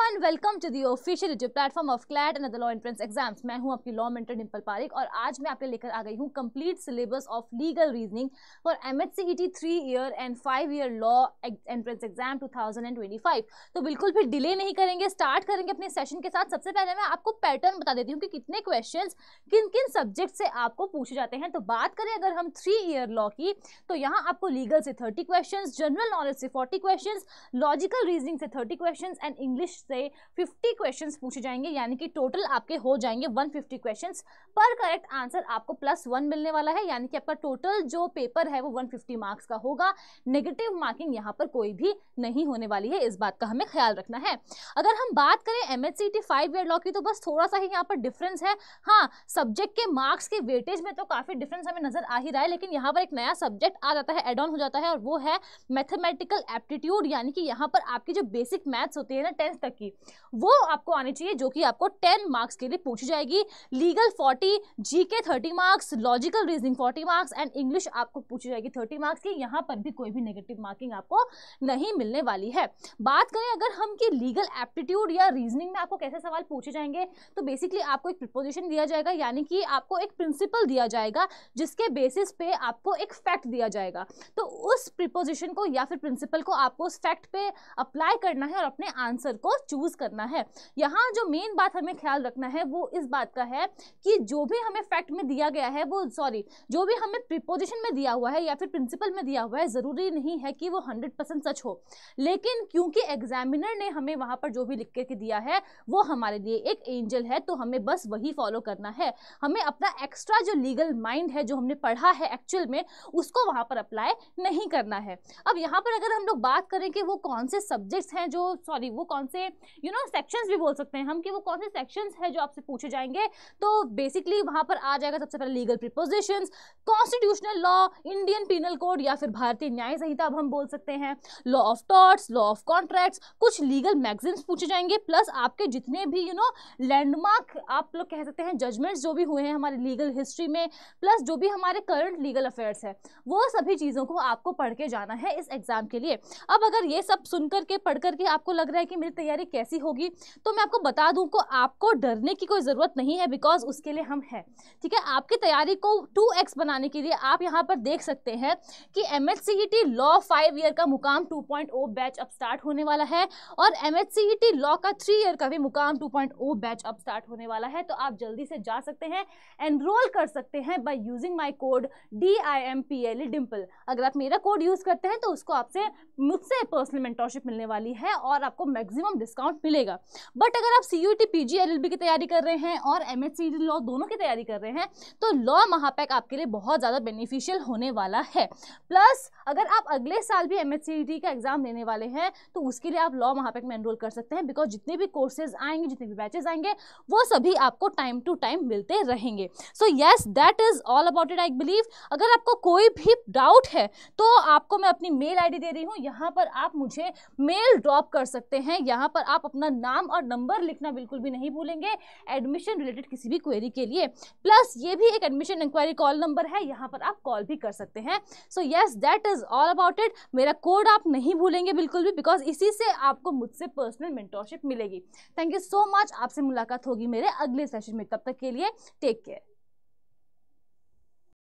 everyone welcome to the official YouTube platform of CLAT and law entrance exams मैं हूं आपकी law mentor Dimple Pareek और आज मैं आपके लेकर आ गई हूं complete syllabus of legal reasoning for M H C three year and five year law entrance exam 2025 तो बिल्कुल फिर डिले नहीं करेंगे स्टार्ट करेंगे अपने सेशन के साथ सबसे पहले मैं आपको पैटर्न बता देती हूँ कि कितने क्वेश्चन किन किन सब्जेक्ट से आपको पूछे जाते हैं तो बात करें अगर हम थ्री ईयर लॉ की तो यहाँ आपको लीगल से थर्टी क्वेश्चन जनरल नॉलेज से फोर्टी क्वेश्चन लॉजिकल रीजनिंग से थर्टी क्वेश्चन एंड इंग्लिश से 50 क्वेश्चंस पूछे जाएंगे यानी कि टोटल आपके हो जाएंगे 150 क्वेश्चंस पर करेक्ट आंसर आपको प्लस वन मिलने वाला है यानी कि आपका टोटल जो पेपर है वो 150 मार्क्स का होगा नेगेटिव मार्किंग यहाँ पर कोई भी नहीं होने वाली है इस बात का हमें ख्याल रखना है अगर हम बात करें एम एच ईयर लॉ की तो बस थोड़ा सा ही यहाँ पर डिफरेंस है हाँ सब्जेक्ट के मार्क्स के वेटेज में तो काफ़ी डिफरेंस हमें नज़र आ ही रहा है लेकिन यहाँ पर एक नया सब्जेक्ट आ जाता है एड ऑन हो जाता है और वो है मैथमेटिकल एप्टीट्यूड यानी कि यहाँ पर आपकी जो बेसिक मैथ्स होती है ना टेंथ तक की वो आपको आनी चाहिए जो कि आपको टेन मार्क्स के लिए पूछी जाएगी legal forty G K thirty marks logical reasoning forty marks and English आपको पूछी जाएगी थर्टी मार्क्स की यहाँ पर भी कोई भी नेगेटिव मार्किंग आपको नहीं मिलने वाली है बात करें अगर हम कि लीगल एप्टीट्यूड या रीजनिंग में आपको कैसे सवाल पूछे जाएंगे तो बेसिकली आपको एक प्रपोजिशन दिया जाएगा यानी कि आपको एक प्रिंसिपल दिया जाएगा जिसके बेसिस पे आपको एक फैक्ट दिया जाएगा तो उस प्रिपोजिशन को या फिर प्रिंसिपल को आपको उस फैक्ट पे अप्लाई करना है और अपने आंसर को चूज़ करना है यहाँ जो मेन बात हमें ख्याल रखना है वो इस बात का है कि जो भी हमें फैक्ट में दिया गया है वो सॉरी जो भी हमें प्रिपोजिशन में दिया हुआ है या फिर प्रिंसिपल में दिया हुआ है ज़रूरी नहीं है कि वो हंड्रेड परसेंट सच हो लेकिन क्योंकि एग्जामिनर ने हमें वहाँ पर जो भी लिख करके दिया है वो हमारे लिए एक एंजल है तो हमें बस वही फॉलो करना है हमें अपना एक्स्ट्रा जो लीगल माइंड है जो हमने पढ़ा है एक्चुअल में उसको वहाँ पर अप्लाई नहीं करना है अब यहाँ पर अगर हम लोग बात करें कि वो कौन से सब्जेक्ट्स हैं जो सॉरी वो कौन से यू नो सेक्शंस भी बोल सकते हैं हम कि वो कौन से सेक्शंस है जो आपसे पूछे जाएंगे तो बेसिकली वहाँ पर आ जाएगा सबसे पहले legal preposition constitutional law Indian penal code या फिर भारतीय न्याय संहिता अब हम बोल सकते हैं law of torts law of contracts कुछ लीगल मैगजिन्स पूछे जाएंगे प्लस आपके जितने भी यू नो लैंडमार्क आप लोग कह सकते हैं जजमेंट्स जो भी हुए हैं हमारे लीगल हिस्ट्री में प्लस जो भी हमारे करंट लीगल अफेयर्स है वो सभी चीज़ों को आपको पढ़ के जाना है इस एग्ज़ाम के लिए अब अगर ये सब सुन करके पढ़ करके आपको लग रहा है कि मेरी तैयारी करें कैसी होगी तो मैं आपको बता दूं को आपको डरने की कोई ज़रूरत नहीं है बिकॉज उसके लिए हम हैं ठीक है आपकी तैयारी को टू एक्स बनाने के लिए आप यहाँ पर देख सकते हैं कि M H C E T law five year का मुकाम टू पॉइंट ओ बैच अब स्टार्ट होने वाला है और M H C E T law का थ्री ईयर का भी मुकाम टू पॉइंट ओ बैच अब स्टार्ट होने वाला है तो आप जल्दी से जा सकते हैं एनरोल कर सकते हैं by using my code D I M P L Dimple अगर आप मेरा कोड यूज़ करते हैं तो उसको आपसे मुझसे पर्सनल मेंटोरशिप मिलने वाली है और आपको मैक्सिमम डिस्काउंट मिलेगा बट अगर आप C U T P G L L B की तैयारी कर रहे हैं और एम एस सी लॉ दोनों की तैयारी कर रहे हैं तो लॉ महापैक आपके लिए बहुत ज़्यादा बेनिफिशियल होने वाला है प्लस अगर आप अगले साल भी एम सी टी का एग्ज़ाम देने वाले हैं तो उसके लिए आप लॉ महापैक में एनरोल कर सकते हैं बिकॉज जितने भी कोर्सेज आएंगे जितने भी बैचेज आएंगे वो सभी आपको टाइम टू टाइम मिलते रहेंगे so yes that is all about it I believe अगर आपको कोई भी डाउट है तो आपको मैं अपनी मेल आईडी दे रही हूँ यहाँ पर आप मुझे मेल ड्रॉप कर सकते हैं यहाँ पर पर आप अपना नाम और नंबर लिखना बिल्कुल भी नहीं भूलेंगे एडमिशन रिलेटेड किसी भी क्वेरी के लिए प्लस ये भी एक एडमिशन इंक्वायरी कॉल नंबर है यहाँ पर आप कॉल भी कर सकते हैं so yes that is all about it मेरा कोड आप नहीं भूलेंगे बिल्कुल भी बिकॉज इसी से आपको मुझसे पर्सनल मेंटोरशिप मिलेगी थैंक यू सो मच आपसे मुलाकात होगी मेरे अगले सेशन में तब तक के लिए टेक केयर